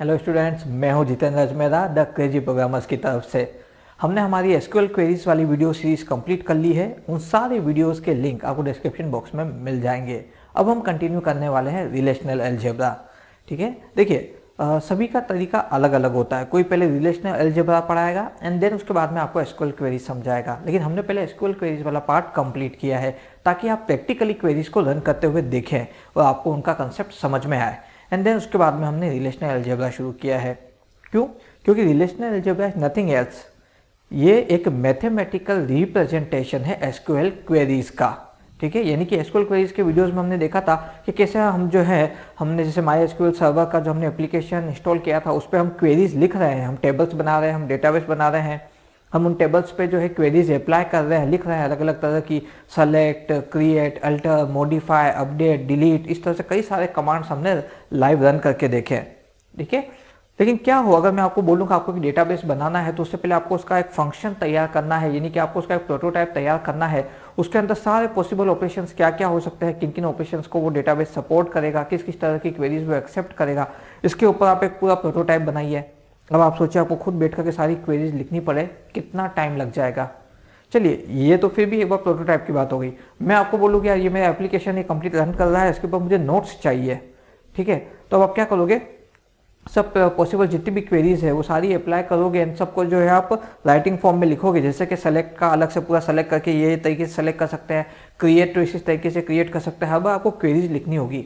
hello students मैं हूं Jitendra Ajmera the crazy programmers की तरफ से हमने हमारी एसक्यूएल क्वेरीज वाली वीडियो सीरीज कंप्लीट कर ली है उन सारे वीडियोस के लिंक आपको डिस्क्रिप्शन बॉक्स में मिल जाएंगे अब हम कंटिन्यू करने वाले हैं रिलेशनल एलजेब्रा ठीक है देखिए सभी का तरीका अलग अलग होता है कोई पहले रिलेशनल एलजेब्रा पढ़ाएगा एंड देन उसके बाद में आपको एसक्यूएल क्वेरीज समझाएगा लेकिन हमने पहले एसक्यूएल क्वेरीज वाला पार्ट कंप्लीट किया है ताकि आप प्रैक्टिकली क्वेरीज को रन करते हुए देखें और आपको उनका कंसेप्ट समझ में आए एंड देन उसके बाद में हमने रिलेशनल एल्जेब्रा शुरू किया है क्यों क्योंकि relational algebra is nothing else ये एक मैथमेटिकल रिप्रेजेंटेशन है एसक्यूएल क्वेरीज का ठीक है यानी कि एसक्यूएल क्वेरीज के वीडियोस में हमने देखा था कि कैसे हम जो है हमने जैसे माई एसक्यूएल सर्वर का जो हमने एप्लीकेशन इंस्टॉल किया था उस पर हम क्वेरीज लिख रहे हैं हम टेबल्स बना रहे हैं हम डेटाबेस बना रहे हैं हम उन टेबल्स पे जो है क्वेरीज अप्लाई कर रहे हैं लिख रहे हैं अलग अलग तरह की select create alter modify update delete इस तरह से कई सारे कमांड्स हमने लाइव रन करके देखे ठीक है लेकिन क्या हो अगर मैं आपको बोलूँ आपको एक डेटाबेस बनाना है तो उससे पहले आपको उसका एक फंक्शन तैयार करना है यानी कि आपको उसका एक प्रोटोटाइप तैयार करना है उसके अंदर सारे पॉसिबल ऑपरेशंस क्या क्या हो सकते हैं किन किन ऑपरेशंस को वो डेटाबेस सपोर्ट करेगा किस किस तरह की क्वेरीज वो एक्सेप्ट करेगा इसके ऊपर आप एक पूरा प्रोटोटाइप बनाइए अब आप सोचिए आपको खुद बैठ करके सारी क्वेरीज लिखनी पड़े कितना टाइम लग जाएगा चलिए ये तो फिर भी एक बार प्रोटोटाइप की बात हो गई मैं आपको बोलूँ कि यार ये मेरा एप्लीकेशन ये कंप्लीट रन कर रहा है इसके ऊपर मुझे नोट्स चाहिए ठीक है तो अब आप क्या करोगे सब पॉसिबल जितनी भी क्वेरीज है वो सारी अप्लाई करोगे एंड सबको जो है आप राइटिंग फॉर्म में लिखोगे जैसे कि सेलेक्ट का अलग से पूरा सेलेक्ट करके ये तरीके से सेलेक्ट कर सकते हैं क्रिएट तो इसी तरीके से क्रिएट कर सकते हैं अब आपको क्वेरीज लिखनी होगी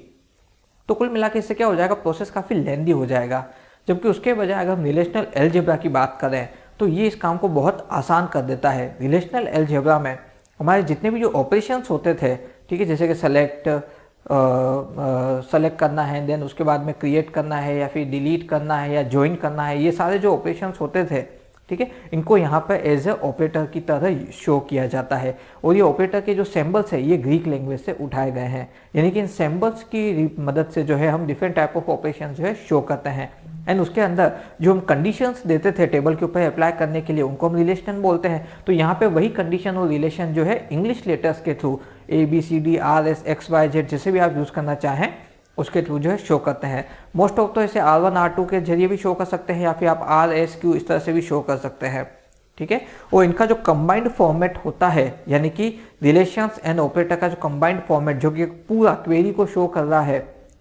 तो कुल मिला के इससे क्या हो जाएगा प्रोसेस काफ़ी लेंदी हो जाएगा जबकि उसके बजाय अगर रिलेशनल एलजेब्रा की बात करें तो ये इस काम को बहुत आसान कर देता है रिलेशनल एलजेब्रा में हमारे जितने भी जो ऑपरेशन होते थे ठीक है जैसे कि सेलेक्ट सेलेक्ट करना है देन उसके बाद में क्रिएट करना है या फिर डिलीट करना है या ज्वाइन करना है ये सारे जो ऑपरेशन होते थे ठीक है इनको यहाँ पर एज ए ऑपरेटर की तरह शो किया जाता है और ये ऑपरेटर के जो सैम्बल्स है ये ग्रीक लैंग्वेज से उठाए गए हैं यानी कि इन सैम्बल्स की मदद से जो है हम डिफरेंट टाइप ऑफ ऑपरेशन जो है शो करते हैं एंड उसके अंदर जो हम कंडीशंस देते थे टेबल के ऊपर अप्लाई करने के लिए उनको हम रिलेशन बोलते हैं तो यहाँ पे वही कंडीशन और रिलेशन जो है इंग्लिश लेटर्स के through A B C D R S X Y Z जैसे भी आप यूज़ करना चाहें उसके थ्रू जो है शो करते हैं मोस्ट ऑफ तो इसे आर वन आर टू के जरिए भी शो कर सकते हैं या फिर आप आर एस क्यू इस तरह से भी शो कर सकते हैं ठीक है और इनका जो कंबाइंड फॉर्मेट होता है यानी कि रिलेशंस एंड ऑपरेटर का जो कंबाइंड फॉर्मेट जो कि पूरा क्वेरी को शो कर रहा है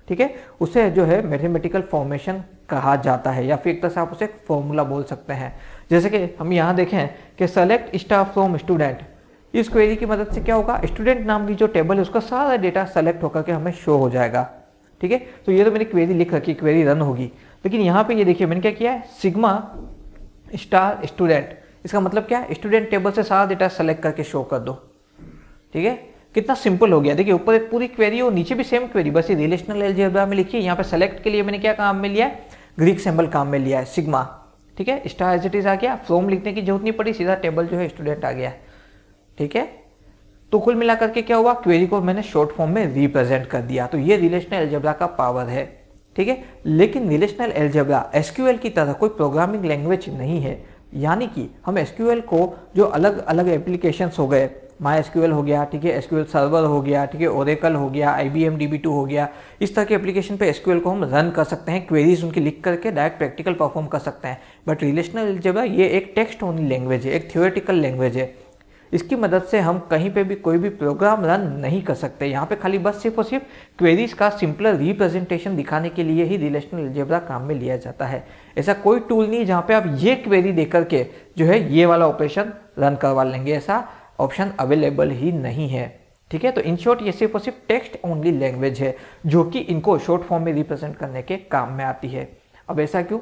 ठीक है उसे जो है मैथमेटिकल फॉर्मेशन कहा जाता है या फिर एक तरह से आप उसे फॉर्मूला बोल सकते हैं जैसे कि हम यहाँ देखें कि सेलेक्ट स्टाफ फ्रॉम स्टूडेंट इस क्वेरी की मदद से क्या होगा स्टूडेंट नाम की जो टेबल है उसका सारा डेटा सेलेक्ट होकर के हमें शो हो जाएगा ठीक है तो ये तो मैंने क्वेरी लिख रखी क्वेरी रन होगी लेकिन यहाँ पे ये देखिए मैंने क्या किया है सिग्मा स्टार स्टूडेंट इसका मतलब क्या है स्टूडेंट टेबल से सारा डेटा सेलेक्ट करके शो कर दो ठीक है कितना सिंपल हो गया देखिए ऊपर एक पूरी क्वेरी और नीचे भी सेम क्वेरी बस ये रिलेशनल एलजेब्रा में लिखी है यहाँ पे सेलेक्ट के लिए मैंने क्या काम में लिया है ग्रीक सिंबल काम में लिया है सिग्मा ठीक है स्टार एज इट इज आ गया फ्लोम लिखने की जरूरत नहीं पड़ी सीधा टेबल जो है स्टूडेंट आ गया ठीक है तो कुल मिलाकर के क्या हुआ क्वेरी को मैंने शॉर्ट फॉर्म में रिप्रेजेंट कर दिया तो ये रिलेशनल एल्जेब्रा का पावर है ठीक है लेकिन रिलेशनल एल्जेब्रा एसक्यूएल की तरह कोई प्रोग्रामिंग लैंग्वेज नहीं है यानी कि हम एसक्यूएल को जो अलग अलग एप्लीकेशंस हो गए माई एसक्यूएल हो गया ठीक है एसक्यूएल सर्वर हो गया ठीक है ओरेकल हो गया I B M D B two हो गया इस तरह के एप्लीकेशन पे एसक्यूएल को हम रन कर सकते हैं क्वेरीज उनकी लिख करके डायरेक्ट प्रैक्टिकल परफॉर्म कर सकते हैं बट रिलेशनल एल्जेब्रा ये एक टेक्स्ट ओनली लैंग्वेज है एक थियोरेटिकल लैंग्वेज है इसकी मदद से हम कहीं पे भी कोई भी प्रोग्राम रन नहीं कर सकते यहाँ पे खाली बस सिर्फ और सिर्फ क्वेरीज का सिंपलर रिप्रेजेंटेशन दिखाने के लिए ही रिलेशनल एलजेब्रा काम में लिया जाता है ऐसा कोई टूल नहीं जहाँ पे आप ये क्वेरी दे करके जो है ये वाला ऑपरेशन रन करवा लेंगे ऐसा ऑप्शन अवेलेबल ही नहीं है ठीक है तो इन शॉर्ट ये सिर्फ और सिर्फ टेक्स्ट ओनली लैंग्वेज है जो कि इनको शॉर्ट फॉर्म में रिप्रेजेंट करने के काम में आती है अब ऐसा क्यों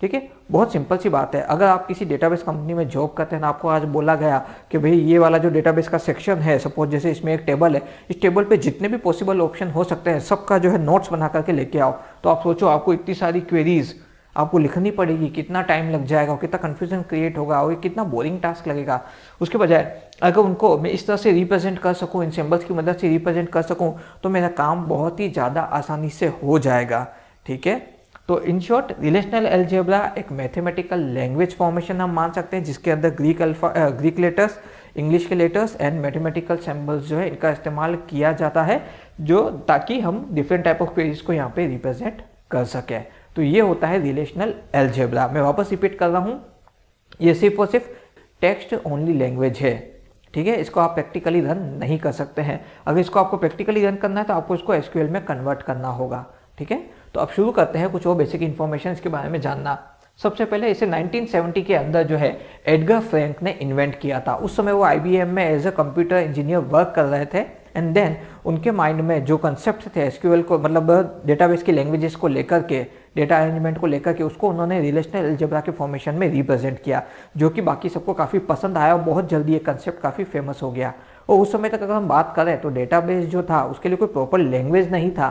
ठीक है बहुत सिंपल सी बात है अगर आप किसी डेटाबेस कंपनी में जॉब करते हैं आपको आज बोला गया कि भाई ये वाला जो डेटाबेस का सेक्शन है सपोज जैसे इसमें एक टेबल है इस टेबल पे जितने भी पॉसिबल ऑप्शन हो सकते हैं सबका जो है नोट्स बना करके लेके आओ तो आप सोचो आपको इतनी सारी क्वेरीज़ आपको लिखनी पड़ेगी कितना टाइम लग जाएगा कितना कन्फ्यूजन क्रिएट होगा और कितना बोरिंग टास्क लगेगा उसके बजाय अगर उनको मैं इस तरह से रिप्रेजेंट कर सकूँ इन सिंबल्स की मदद से रिप्रेजेंट कर सकूँ तो मेरा काम बहुत ही ज़्यादा आसानी से हो जाएगा ठीक है तो इन शॉर्ट रिलेशनल एलजेब्रा एक मैथमेटिकल लैंग्वेज फॉर्मेशन हम मान सकते हैं जिसके अंदर Greek alpha Greek letters English के लेटर्स एंड मैथमेटिकल सिंबल्स जो है इनका इस्तेमाल किया जाता है जो ताकि हम डिफरेंट टाइप ऑफ क्वेरीज को यहाँ पे रिप्रेजेंट कर सकें तो ये होता है रिलेशनल एल्जेब्रा मैं वापस रिपीट कर रहा हूँ ये सिर्फ और सिर्फ टेक्स्ट ओनली लैंग्वेज है ठीक है इसको आप प्रैक्टिकली रन नहीं कर सकते हैं अगर इसको आपको प्रैक्टिकली रन करना है तो आपको इसको एसक्यूएल में कन्वर्ट करना होगा ठीक है तो अब शुरू करते हैं कुछ और बेसिक इन्फॉर्मेशन इसके बारे में जानना सबसे पहले इसे 1970 के अंदर जो है एडगर फ्रैंक ने इन्वेंट किया था उस समय वो आईबीएम में as a computer engineer work कर रहे थे एंड देन उनके माइंड में जो कंसेप्ट थे एसक्यूएल को मतलब डेटाबेस की लैंग्वेजेस को लेकर के डेटा अरेंजमेंट को लेकर के उसको उन्होंने रिलेशनल एल्जेब्रा के फॉर्मेशन में रिप्रेजेंट किया जो कि बाकी सबको काफ़ी पसंद आया और बहुत जल्दी ये कंसेप्ट काफ़ी फेमस हो गया और उस समय तक अगर हम बात करें तो डेटाबेस जो था उसके लिए कोई प्रॉपर लैंग्वेज नहीं था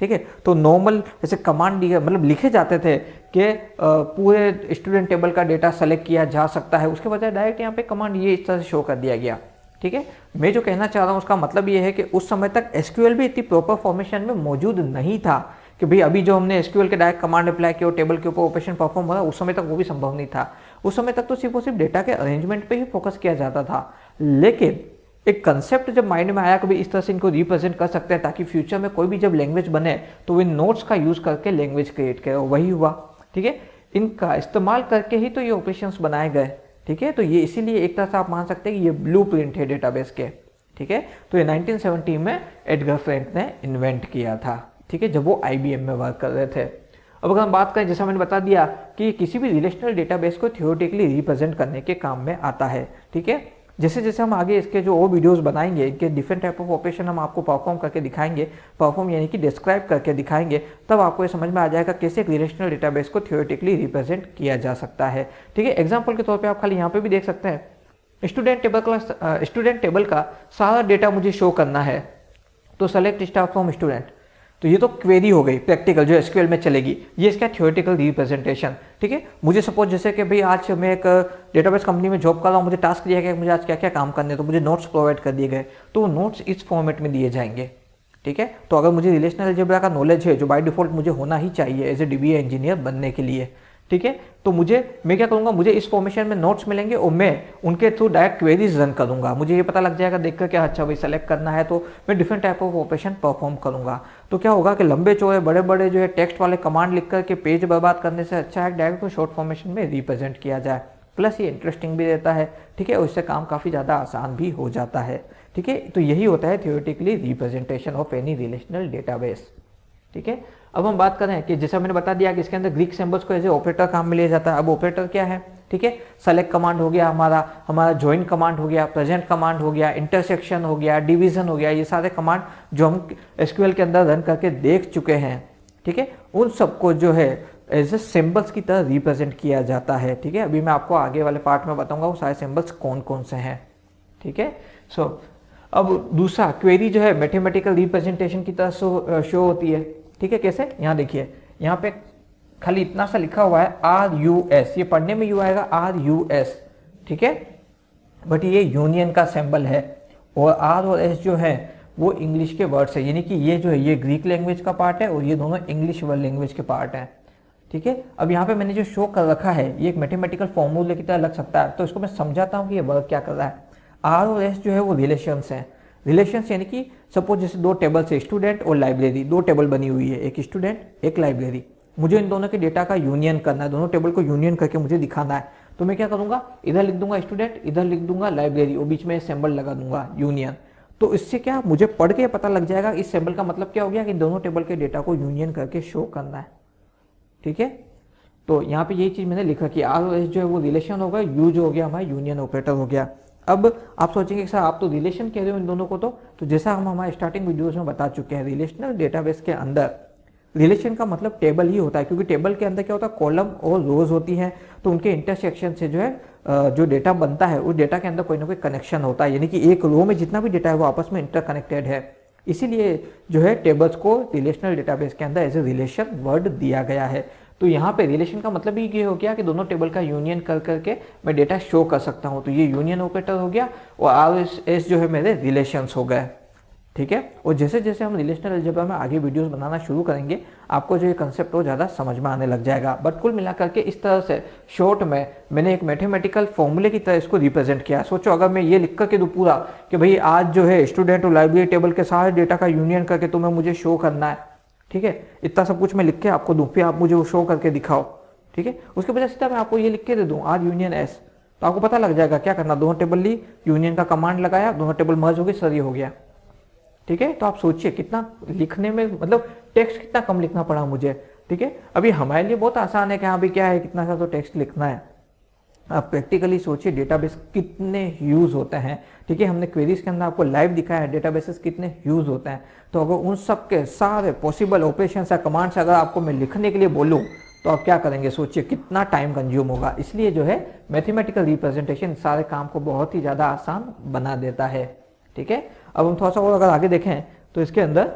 ठीक है तो नॉर्मल जैसे कमांड मतलब लिखे जाते थे कि पूरे स्टूडेंट टेबल का डेटा सेलेक्ट किया जा सकता है उसके बजाय डायरेक्ट यहाँ पे कमांड ये इस तरह से शो कर दिया गया ठीक है मैं जो कहना चाह रहा हूँ उसका मतलब ये है कि उस समय तक एसक्यूएल भी इतनी प्रॉपर फॉर्मेशन में मौजूद नहीं था कि भाई अभी जो हमने एसक्यूएल के डायरेक्ट कमांड अप्लाई किया और टेबल के ऊपर ऑपरेशन परफॉर्म हुआ उस समय तक वो भी संभव नहीं था उस समय तक तो सिर्फ और सिर्फ डेटा के अरेंजमेंट पर ही फोकस किया जाता था लेकिन एक कंसेप्ट जब माइंड में आया कभी इस तरह से इनको रिप्रेजेंट कर सकते हैं ताकि फ्यूचर में कोई भी जब लैंग्वेज बने तो वे नोट्स का यूज़ करके लैंग्वेज क्रिएट करें वही हुआ ठीक है इनका इस्तेमाल करके ही तो ये ऑपरेशंस बनाए गए ठीक है तो ये इसीलिए एक तरह से आप मान सकते हैं कि ये ब्लू प्रिंट है डेटाबेस के ठीक है तो ये 1970 में एडगर फ्रेंक ने इन्वेंट किया था ठीक है जब वो आई में वर्क कर रहे थे अब अगर हम बात करें जैसा मैंने बता दिया कि किसी भी रिलेशनल डेटाबेस को थियोरेटिकली रिप्रेजेंट करने के काम में आता है ठीक है जैसे जैसे हम आगे इसके जो वो वीडियोस बनाएंगे कि डिफरेंट टाइप ऑफ ऑपरेशन हम आपको परफॉर्म करके दिखाएंगे परफॉर्म यानी कि डिस्क्राइब करके दिखाएंगे तब आपको ये समझ में आ जाएगा कैसे एक रिलेशनल डेटाबेस को थियोरेटिकली रिप्रेजेंट किया जा सकता है ठीक है एग्जाम्पल के तौर पर आप खाली यहाँ पर भी देख सकते हैं स्टूडेंट टेबल का स्टूडेंट टेबल का सारा डेटा मुझे शो करना है तो सेलेक्ट स्टाफ फ्रॉम स्टूडेंट तो ये तो क्वेरी हो गई प्रैक्टिकल जो एसक्यूएल में चलेगी ये इसका थियोरेटिकल रिप्रेजेंटेशन ठीक है मुझे सपोज जैसे कि भाई आज मैं एक डेटाबेस कंपनी में जॉब कर रहा हूँ मुझे टास्क दिया गया मुझे आज क्या क्या काम करने तो मुझे नोट्स प्रोवाइड कर दिए गए तो वो नोट्स इस फॉर्मेट में दिए जाएंगे ठीक है तो अगर मुझे रिलेशनल जब का नॉलेज है जो बाय डिफॉल्ट मुझे होना ही चाहिए एज ए डी इंजीनियर बनने के लिए ठीक है तो मुझे मैं क्या करूंगा मुझे इस फॉर्मेशन में नोट्स मिलेंगे और मैं उनके थ्रू डायरेक्ट क्वेरीज रन करूंगा मुझे ये पता लग जाएगा देखकर क्या अच्छा भाई सेलेक्ट करना है तो मैं different type of operation perform करूंगा तो क्या होगा कि लंबे चौड़े बड़े बड़े जो है टेक्स्ट वाले कमांड लिख करके पेज बर्बाद करने से अच्छा है डायरेक्ट को शॉर्ट फॉर्मेशन में रिप्रेजेंट किया जाए प्लस ये इंटरेस्टिंग भी रहता है ठीक है उससे काम काफ़ी ज़्यादा आसान भी हो जाता है ठीक है तो यही होता है theoretically representation of any relational database ठीक है अब हम बात करें कि जैसा मैंने बता दिया कि इसके अंदर ग्रीक सिंबल्स को एज ए ऑपरेटर काम में लिया जाता है अब ऑपरेटर क्या है ठीक है सेलेक्ट कमांड हो गया हमारा हमारा ज्वाइन कमांड हो गया प्रेजेंट कमांड हो गया इंटरसेक्शन हो गया डिवीजन हो गया ये सारे कमांड जो हम एसक्यूएल के अंदर रन करके देख चुके हैं ठीक है उन सबको जो है एज ए सिम्बल्स की तरह रिप्रेजेंट किया जाता है ठीक है अभी मैं आपको आगे वाले पार्ट में बताऊंगा वो सारे सिम्बल्स कौन कौन से हैं ठीक है सो so, अब दूसरा क्वेरी जो है मैथमेटिकल रिप्रेजेंटेशन की तरह शो होती है ठीक है कैसे यहां देखिए यहाँ पे खाली इतना सा लिखा हुआ है आर यू एस ये पढ़ने में यू आएगा आर यू एस ठीक है बट ये यूनियन का सिंबल है और आर और एस जो है वो इंग्लिश के वर्ड्स है यानी कि ये जो है ये ग्रीक लैंग्वेज का पार्ट है और ये दोनों इंग्लिश वर्ड लैंग्वेज के पार्ट है ठीक है अब यहाँ पे मैंने जो शो कर रखा है ये एक मैथमेटिकल फॉर्मूले की तरह लग सकता है तो इसको मैं समझाता हूँ कि ये वर्क क्या कर रहा है आर और एस जो है वो रिलेशंस हैं रिलेशंस यानी कि सपोज जैसे दो टेबल्स है स्टूडेंट और लाइब्रेरी दो टेबल बनी हुई है एक स्टूडेंट एक लाइब्रेरी मुझे इन दोनों के डेटा का यूनियन करना है दोनों टेबल को यूनियन करके मुझे दिखाना है तो मैं क्या करूंगा इधर लिख दूंगा स्टूडेंट इधर लिख दूंगा लाइब्रेरी और बीच में सैम्बल लगा दूंगा यूनियन तो इससे क्या मुझे पढ़ के पता लग जाएगा इस सैम्बल का मतलब क्या हो गया कि दोनों टेबल के डेटा को यूनियन करके शो करना है ठीक है तो यहाँ पे यही चीज़ मैंने लिखा कि आर जो है वो रिलेशन हो गया यूज हो गया हमारा यूनियन ऑपरेटर हो गया अब आप सोचेंगे सर आप तो रिलेशन कह रहे हो इन दोनों को तो तो जैसा हम हमारे स्टार्टिंग वीडियोस में बता चुके हैं रिलेशनल डेटाबेस के अंदर रिलेशन का मतलब टेबल ही होता है क्योंकि टेबल के अंदर क्या होता है कॉलम और रोज होती है तो उनके इंटरसेक्शन से जो है जो डेटा बनता है उस डेटा के अंदर कोई ना कोई कनेक्शन होता है यानी कि एक रो में जितना भी डेटा है वो आपस में इंटरकनेक्टेड है इसीलिए जो है टेबल्स को रिलेशनल डेटाबेस के अंदर एज ए रिलेशन वर्ड दिया गया है तो यहाँ पे रिलेशन का मतलब ही ये हो गया कि दोनों टेबल का यूनियन कर करके मैं डेटा शो कर सकता हूँ तो ये यूनियन ऑपरेटर हो गया और आर एस एस जो है मेरे रिलेशंस हो गए ठीक है और जैसे जैसे हम रिलेशनल एल्जेब्रा में आगे वीडियोस बनाना शुरू करेंगे आपको जो ये कंसेप्ट वो ज़्यादा समझ में आने लग जाएगा बट कुल मिलाकर के इस तरह से शॉर्ट में मैंने एक मैथमेटिकल फॉर्मूले की तरह इसको रिप्रेजेंट किया सोचो अगर मैं ये लिख करके दूँ पूरा कि भाई आज जो है स्टूडेंट और लाइब्रेरी टेबल के सारे डेटा का यूनियन करके तुम्हें मुझे शो करना है ठीक है इतना सब कुछ मैं लिख के आपको दूँ फिर आप मुझे वो शो करके दिखाओ ठीक है उसके बजाय सीधा तो मैं आपको ये लिख के दे दूँ आज यूनियन एस तो आपको पता लग जाएगा क्या करना दोनों टेबल ली यूनियन का कमांड लगाया दोनों टेबल मर्ज हो गई सर हो गया ठीक है तो आप सोचिए कितना लिखने में मतलब टेक्स्ट कितना कम लिखना पड़ा मुझे ठीक है अभी हमारे लिए बहुत आसान है कि हाँ अभी क्या है कितना सा तो टेक्स्ट लिखना है आप प्रैक्टिकली सोचिए डेटाबेस कितने यूज़ होते हैं ठीक है हमने क्वेरीज के अंदर आपको लाइव दिखाया है डेटाबेसेस कितने यूज़ होते हैं तो अगर उन सब के सारे पॉसिबल ऑपरेशन या कमांड्स अगर आपको मैं लिखने के लिए बोलूँ तो आप क्या करेंगे सोचिए कितना टाइम कंज्यूम होगा इसलिए जो है मैथमेटिकल रिप्रेजेंटेशन सारे काम को बहुत ही ज़्यादा आसान बना देता है ठीक है अब हम थोड़ा सा और अगर आगे देखें तो इसके अंदर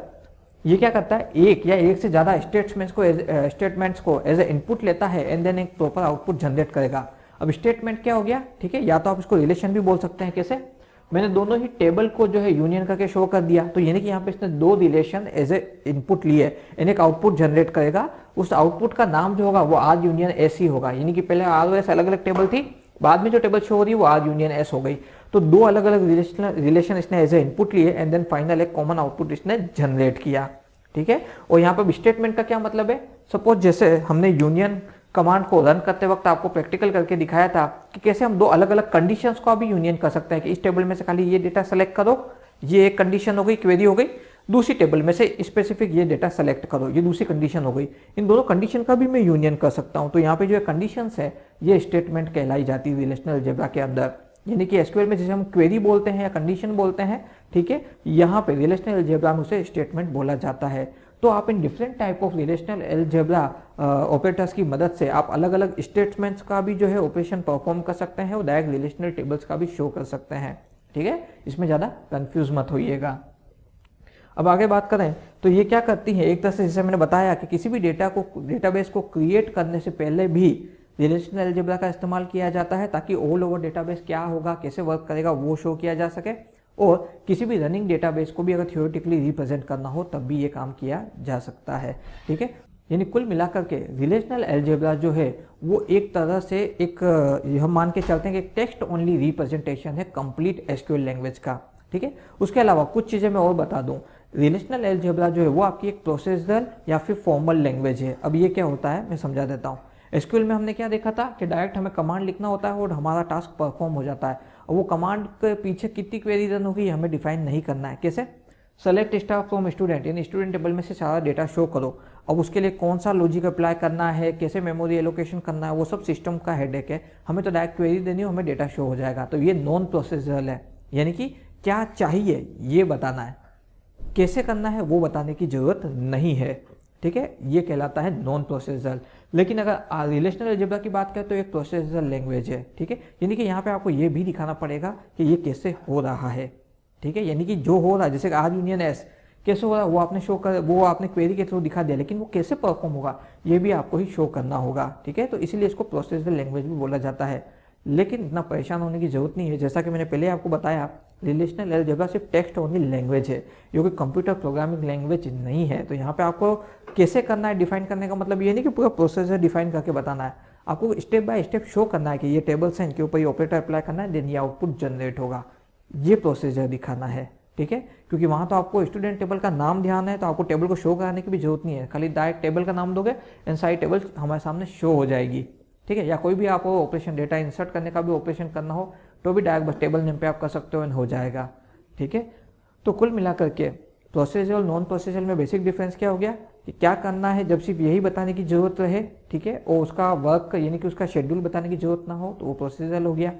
ये क्या करता है एक या एक से ज़्यादा स्टेटमेंट्स को स्टेटमेंट्स को एज ए इनपुट लेता है एंड देन एक प्रॉपर आउटपुट जनरेट करेगा अब स्टेटमेंट क्या हो गया ठीक है या तो आप इसको रिलेशन भी बोल सकते हैं कैसे मैंने दोनों ही टेबल को जो है यूनियन करके शो कर दिया तो यानी कि यहाँ पे इसने दो रिलेशन एज ए इनपुट लिए यानी एक आउटपुट जनरेट करेगा उस आउटपुट का नाम जो होगा वो आर यूनियन एस ही होगा यानी कि पहले आर एस अलग अलग टेबल थी बाद में जो टेबल शो हो रही वो आर यूनियन एस हो गई तो दो अलग अलग रिलेशन रिलेशन इसने एज ए इनपुट लिए एंड देन फाइनल एक कॉमन आउटपुट इसने जनरेट किया ठीक है और यहाँ पर स्टेटमेंट का क्या मतलब है सपोज जैसे हमने यूनियन कमांड को रन करते वक्त आपको प्रैक्टिकल करके दिखाया था कि कैसे हम दो अलग अलग कंडीशन को भी यूनियन कर सकते हैं कि इस टेबल में से खाली ये डेटा सेलेक्ट करो ये एक कंडीशन हो गई क्वेरी हो गई दूसरी टेबल में से स्पेसिफिक ये डेटा सेलेक्ट करो ये दूसरी कंडीशन हो गई इन दोनों कंडीशन का भी मैं यूनियन कर सकता हूँ तो यहाँ पे जो कंडीशन है ये स्टेटमेंट कहलाई जाती है रिलेशनल जेबरा के अंदर यानी कि एसक्यूएल में जैसे हम क्वेरी बोलते हैं या कंडीशन बोलते हैं ठीक है यहाँ पे रिलेशनल जेबरा में उसे स्टेटमेंट बोला जाता है तो आप इन different type of relational algebra operators की मदद से आप अलग अलग स्टेटमेंट्स का भी जो है ऑपरेशन परफॉर्म कर सकते हैं और डायरेक्ट रिलेशनल टेबल्स का भी शो कर सकते हैं ठीक है इसमें ज़्यादा कन्फ्यूज मत होइएगा अब आगे बात करें तो ये क्या करती है एक तरह से जैसे मैंने बताया कि किसी भी डेटा को डेटाबेस को क्रिएट करने से पहले भी रिलेशनल एलजेब्रा का इस्तेमाल किया जाता है ताकि ऑल ओवर डेटाबेस क्या होगा कैसे वर्क करेगा वो शो किया जा सके और किसी भी रनिंग डेटाबेस को भी अगर थियोरेटिकली रिप्रेजेंट करना हो तब भी ये काम किया जा सकता है ठीक है यानी कुल मिलाकर के रिलेशनल एल्जेब्रा जो है वो एक तरह से एक हम मान के चलते हैं कि टेक्स्ट ओनली रिप्रेजेंटेशन है कंप्लीट एसक्यूएल लैंग्वेज का ठीक है उसके अलावा कुछ चीज़ें मैं और बता दूं रिलेशनल एल्जेब्रा जो है वो आपकी एक प्रोसीजरल या फिर फॉर्मल लैंग्वेज है अब ये क्या होता है मैं समझा देता हूँ एसक्यूएल में हमने क्या देखा था कि डायरेक्ट हमें कमांड लिखना होता है और हमारा टास्क परफॉर्म हो जाता है और वो कमांड के पीछे कितनी क्वेरी रन होगी हमें डिफाइन नहीं करना है कैसे सेलेक्ट स्टाफ फ्रॉम स्टूडेंट यानी स्टूडेंट टेबल में से सारा डेटा शो करो अब उसके लिए कौन सा लॉजिक अप्लाई करना है कैसे मेमोरी एलोकेशन करना है वो सब सिस्टम का हेडेक है हमें तो डायरेक्ट क्वेरी देनी हो हमें डेटा शो हो जाएगा तो ये नॉन प्रोसेसरल है यानी कि क्या चाहिए ये बताना है कैसे करना है वो बताने की ज़रूरत नहीं है ठीक है ये कहलाता है नॉन प्रोसेसरल लेकिन अगर रिलेशनल अलजेब्रा की बात करें तो एक प्रोसेसर लैंग्वेज है ठीक है यानी कि यहाँ पे आपको ये भी दिखाना पड़ेगा कि ये कैसे हो रहा है ठीक है यानी कि जो हो रहा है जैसे आर यूनियन एस कैसे हो रहा है वो आपने शो कर वो आपने क्वेरी के थ्रू दिखा दिया लेकिन वो कैसे परफॉर्म होगा ये भी आपको ही शो करना होगा ठीक है तो इसीलिए इसको प्रोसेसर लैंग्वेज भी बोला जाता है लेकिन इतना परेशान होने की जरूरत नहीं है जैसा कि मैंने पहले आपको बताया रिलेशनल एलजेब्रा सिर्फ टेक्स्ट ओनली लैंग्वेज है जो कि कंप्यूटर प्रोग्रामिंग लैंग्वेज नहीं है तो यहाँ पे आपको कैसे करना है डिफाइन करने का मतलब ये नहीं कि पूरा प्रोसेस है डिफाइन करके बताना है आपको स्टेप बाय स्टेप शो करना है कि ये टेबल्स हैं इनके ऊपर ये ऑपरेटर अप्लाई करना है देन ये आउटपुट जनरेट होगा ये प्रोसीजर दिखाना है ठीक है क्योंकि वहाँ तो आपको स्टूडेंट टेबल का नाम ध्यान है तो आपको टेबल को शो कराने की भी जरूरत नहीं है खाली डायरेक्ट टेबल का नाम दोगे एंड सारी टेबल हमारे सामने शो हो जाएगी ठीक है या कोई भी आपको ऑपरेशन डेटा इंसर्ट करने का भी ऑपरेशन करना हो तो भी डायरेक्ट टेबल नेम पे आप कर सकते हो एंड हो जाएगा ठीक है तो कुल मिलाकर के प्रोसीजरल नॉन प्रोसीजरल में बेसिक डिफरेंस क्या हो गया कि क्या करना है जब सिर्फ यही बताने की जरूरत रहे ठीक है और उसका वर्क यानी कि उसका शेड्यूल बताने की जरूरत ना हो तो वो प्रोसीजरल हो गया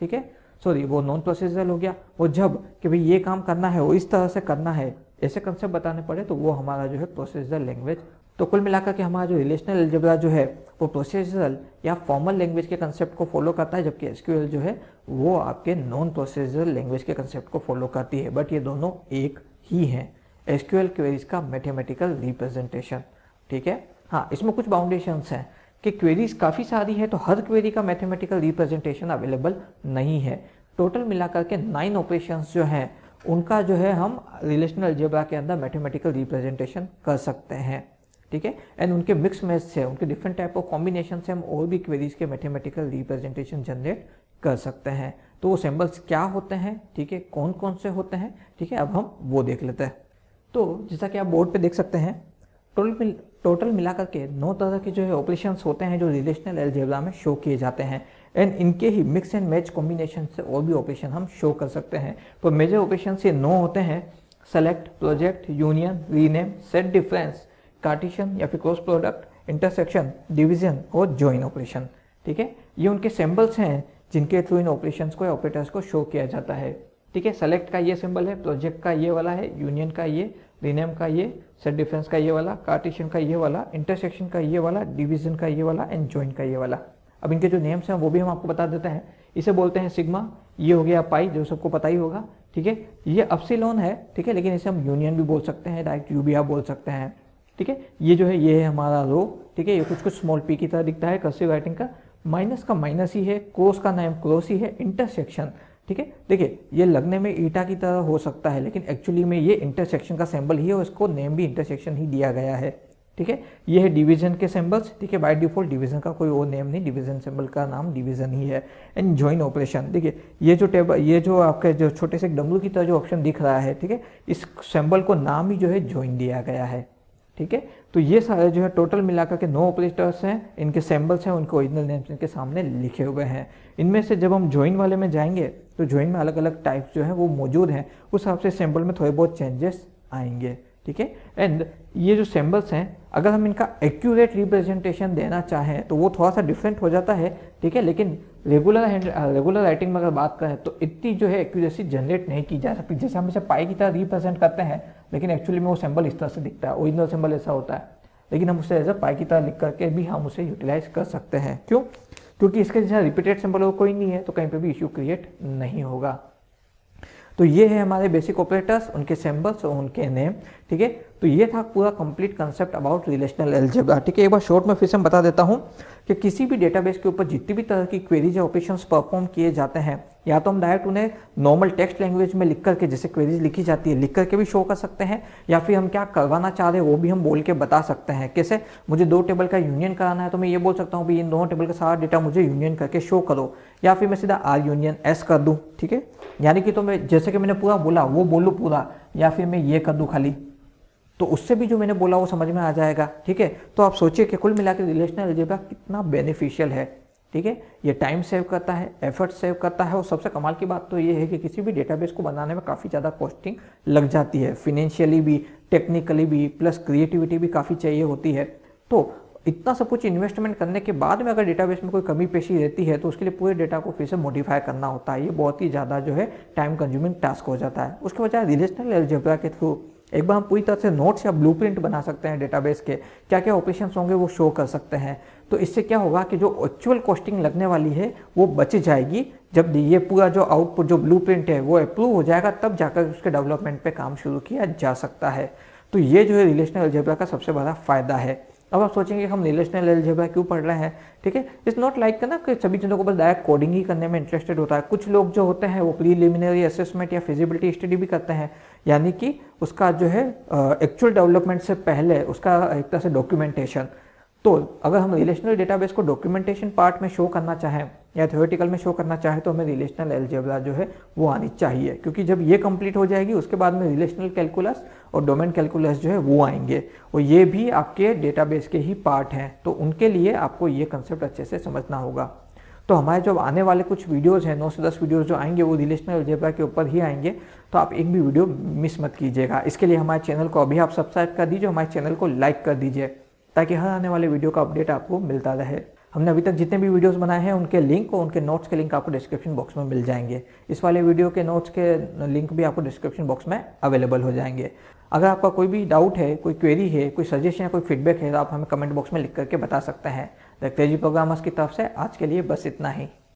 ठीक है सॉरी वो नॉन प्रोसीजरल हो गया और जब कि भाई ये काम करना है वो इस तरह से करना है ऐसे कंसेप्ट बताने पड़े तो वो हमारा जो है प्रोसीजरल लैंग्वेज तो कुल मिलाकर के हमारा जो रिलेशनल एल्जेब्रा जो है वो प्रोसीजरल या फॉर्मल लैंग्वेज के कंसेप्ट को फॉलो करता है जबकि एसक्यूएल जो है वो आपके नॉन प्रोसीजरल लैंग्वेज के कंसेप्ट को फॉलो करती है बट ये दोनों एक ही हैं एसक्यूएल क्वेरीज का मैथेमेटिकल रिप्रेजेंटेशन ठीक है हाँ इसमें कुछ बाउंडेशंस हैं कि क्वेरीज काफ़ी सारी है तो हर क्वेरी का मैथेमेटिकल रिप्रेजेंटेशन अवेलेबल नहीं है टोटल मिलाकर के नाइन ऑपरेशंस जो हैं उनका जो है हम रिलेशनल अलजेब्रा के अंदर मैथेमेटिकल रिप्रेजेंटेशन कर सकते हैं ठीक है एंड उनके मिक्स मैच से उनके डिफरेंट टाइप ऑफ कॉम्बिनेशन से हम और भी क्वेरीज के मैथमेटिकल रिप्रेजेंटेशन जनरेट कर सकते हैं तो वो सैम्बल्स क्या होते हैं ठीक है कौन कौन से होते हैं ठीक है अब हम वो देख लेते हैं तो जैसा कि आप बोर्ड पे देख सकते हैं टोटल मिल टोटल मिलाकर के नौ तरह के जो है ऑपरेशन होते हैं जो रिलेशनल एलजेबला में शो किए जाते हैं एंड इनके ही मिक्स एंड मैच कॉम्बिनेशन से और भी ऑपरेशन हम शो कर सकते हैं तो मेजर ऑपरेशन ये नौ होते हैं select project union rename set difference cartesian या फिर क्रॉस प्रोडक्ट इंटरसेक्शन डिवीजन और ज्वाइन ऑपरेशन ठीक है ये उनके सिम्बल्स हैं जिनके थ्रू इन ऑपरेशन को या ऑपरेटर्स को शो किया जाता है ठीक है सेलेक्ट का ये सिंबल है प्रोजेक्ट का ये वाला है यूनियन का ये रिनेम का ये सेट डिफरेंस का ये वाला कार्टिशन का ये वाला इंटरसेक्शन का ये वाला डिवीजन का ये वाला एंड ज्वाइन का ये वाला अब इनके जो नेम्स हैं वो भी हम आपको बता देते हैं इसे बोलते हैं सिग्मा ये हो गया पाई जो सबको पता ही होगा ठीक है ये अपसिलोन है ठीक है लेकिन इसे हम यूनियन भी बोल सकते हैं डायरेक्ट यू बोल सकते हैं ठीक है ये जो है ये है हमारा रो ठीक है ये कुछ कुछ स्मॉल पी की तरह दिखता है कर्सिव राइटिंग का माइनस का माइनस ही है क्रोस का नाम क्रोस ही है इंटरसेक्शन ठीक है देखिए ये लगने में ईटा की तरह हो सकता है लेकिन एक्चुअली में ये इंटरसेक्शन का सैम्बल ही है और इसको नेम भी इंटरसेक्शन ही दिया गया है ठीक है ये है डिवीजन के सिंबल्स ठीक है बाय डिफॉल्ट डिवीजन का कोई और नेम नहीं डिवीजन सिंबल का नाम डिवीजन ही है एंड ज्वाइन ऑपरेशन देखिए ये जो टेबल ये जो आपके जो छोटे से डमरू की तरह जो ऑप्शन दिख रहा है ठीक है इस सिंबल को नाम ही जो है ज्वाइन दिया गया है ठीक है तो ये सारे जो है टोटल मिलाकर के नौ ऑपरेटर्स हैं इनके सैम्बल्स हैं उनके ओरिजिनल नेम्स इनके सामने लिखे हुए हैं इनमें से जब हम ज्वाइन वाले में जाएंगे तो ज्वाइन में अलग अलग टाइप जो है वो मौजूद हैं उस हिसाब से सैम्बल में थोड़े बहुत चेंजेस आएंगे ठीक है एंड ये जो सेम्बल्स हैं अगर हम इनका एक्यूरेट रिप्रेजेंटेशन देना चाहें तो वो थोड़ा सा डिफरेंट हो जाता है ठीक है लेकिन रेगुलर हैंड रेगुलर राइटिंग में अगर बात करें तो इतनी जो है एक्यूरेसी जनरेट नहीं की जा सकती जैसे हम इसे पाई की तरह रिप्रेजेंट करते हैं लेकिन एक्चुअली में वो सिंबल इस तरह से दिखता है ओरिजिनल सिंबल ऐसा होता है लेकिन हम उसे एज अ पाई की तरह लिख करके भी हम उसे यूटिलाइज कर सकते हैं क्यों क्योंकि इसके जैसा रिपीटेड सिंबल कोई नहीं है तो कहीं पर भी इश्यू क्रिएट नहीं होगा तो ये है हमारे बेसिक ऑपरेटर्स उनके सिंबल्स और उनके नेम ठीक है तो ये था पूरा complete concept about relational algebra ठीक है एक बार शॉर्ट में फिर से बता देता हूँ कि किसी भी डेटाबेस के ऊपर जितनी भी तरह की क्वेरीज या ऑपरेशन परफॉर्म किए जाते हैं या तो हम डायरेक्ट उन्हें नॉर्मल टेक्स्ट लैंग्वेज में लिख करके जैसे क्वेरीज लिखी जाती है लिख करके भी शो कर सकते हैं या फिर हम क्या करवाना चाह रहे हैं वो भी हम बोल के बता सकते हैं कैसे मुझे दो टेबल का यूनियन कराना है तो मैं ये बोल सकता हूँ भाई इन दोनों टेबल का सारा डेटा मुझे यूनियन करके शो करो या फिर मैं सीधा आर यूनियन एस कर दूँ ठीक है यानी कि तो मैं जैसे कि मैंने पूरा बोला वो बोलूँ पूरा या फिर मैं ये कर दूँ खाली तो उससे भी जो मैंने बोला वो समझ में आ जाएगा ठीक है तो आप सोचिए कि कुल मिला रिलेशनल एल्जेब्रा कितना बेनिफिशियल है ठीक है ये टाइम सेव करता है एफर्ट सेव करता है और सबसे कमाल की बात तो ये है कि किसी भी डेटाबेस को बनाने में काफ़ी ज़्यादा कॉस्टिंग लग जाती है फिनेंशियली भी टेक्निकली भी प्लस क्रिएटिविटी भी काफ़ी चाहिए होती है तो इतना सब कुछ इन्वेस्टमेंट करने के बाद में अगर डेटाबेस में कोई कमी पेशी रहती है तो उसके लिए पूरे डेटा को फिर से मॉडिफाई करना होता है ये बहुत ही ज़्यादा जो है टाइम कंज्यूमिंग टास्क हो जाता है उसके बजाय रिलेशनल एल्जेब्रा के थ्रू एक बार हम पूरी तरह से नोट्स या ब्लू बना सकते हैं डेटाबेस के क्या क्या ऑपरेशन होंगे वो शो कर सकते हैं तो इससे क्या होगा कि जो एक्चुअल कॉस्टिंग लगने वाली है वो बच जाएगी जब ये पूरा जो आउटपुट जो ब्लू है वो अप्रूव हो जाएगा तब जाकर उसके डेवलपमेंट पे काम शुरू किया जा सकता है तो ये जो है रिलेशनल अलजेब्रा का सबसे बड़ा फ़ायदा है अब आप सोचेंगे हम रिलेशनल एलजेब्रा क्यों पढ़ रहे हैं ठीक है इट्स नॉट लाइक ना कि सभी चीज़ों को बस डायरेक्ट कोडिंग ही करने में इंटरेस्टेड होता है कुछ लोग जो होते हैं वो प्रीलिमिनरी असेसमेंट या फिजिबिलिटी स्टडी भी करते हैं यानी कि उसका जो है एक्चुअल डेवलपमेंट से पहले उसका एक तरह से डॉक्यूमेंटेशन तो अगर हम रिलेशनल डेटाबेस को डॉक्यूमेंटेशन पार्ट में शो करना चाहें या थ्योरेटिकल में शो करना चाहे तो हमें रिलेशनल एलजेबला जो है वो आनी चाहिए क्योंकि जब ये कंप्लीट हो जाएगी उसके बाद में रिलेशनल कैलकुलस और डोमेन कैलकुलस जो है वो आएंगे और ये भी आपके डेटाबेस के ही पार्ट हैं तो उनके लिए आपको ये कंसेप्ट अच्छे से समझना होगा तो हमारे जो आने वाले कुछ वीडियोज़ हैं नौ से दस वीडियोज़ जो आएंगे वो रिलेशनल एलजेबला के ऊपर ही आएंगे तो आप एक भी वीडियो मिस मत कीजिएगा इसके लिए हमारे चैनल को अभी आप सब्सक्राइब कर दीजिए हमारे चैनल को लाइक कर दीजिए ताकि हर आने वाले वीडियो का अपडेट आपको मिलता रहे हमने अभी तक जितने भी वीडियोस बनाए हैं उनके लिंक और उनके नोट्स के लिंक आपको डिस्क्रिप्शन बॉक्स में मिल जाएंगे इस वाले वीडियो के नोट्स के लिंक भी आपको डिस्क्रिप्शन बॉक्स में अवेलेबल हो जाएंगे अगर आपका कोई भी डाउट है कोई क्वेरी है कोई सजेशन है कोई फीडबैक है तो आप हमें कमेंट बॉक्स में लिख करके बता सकते हैं द तेजी प्रोग्रामर्स की तरफ से आज के लिए बस इतना ही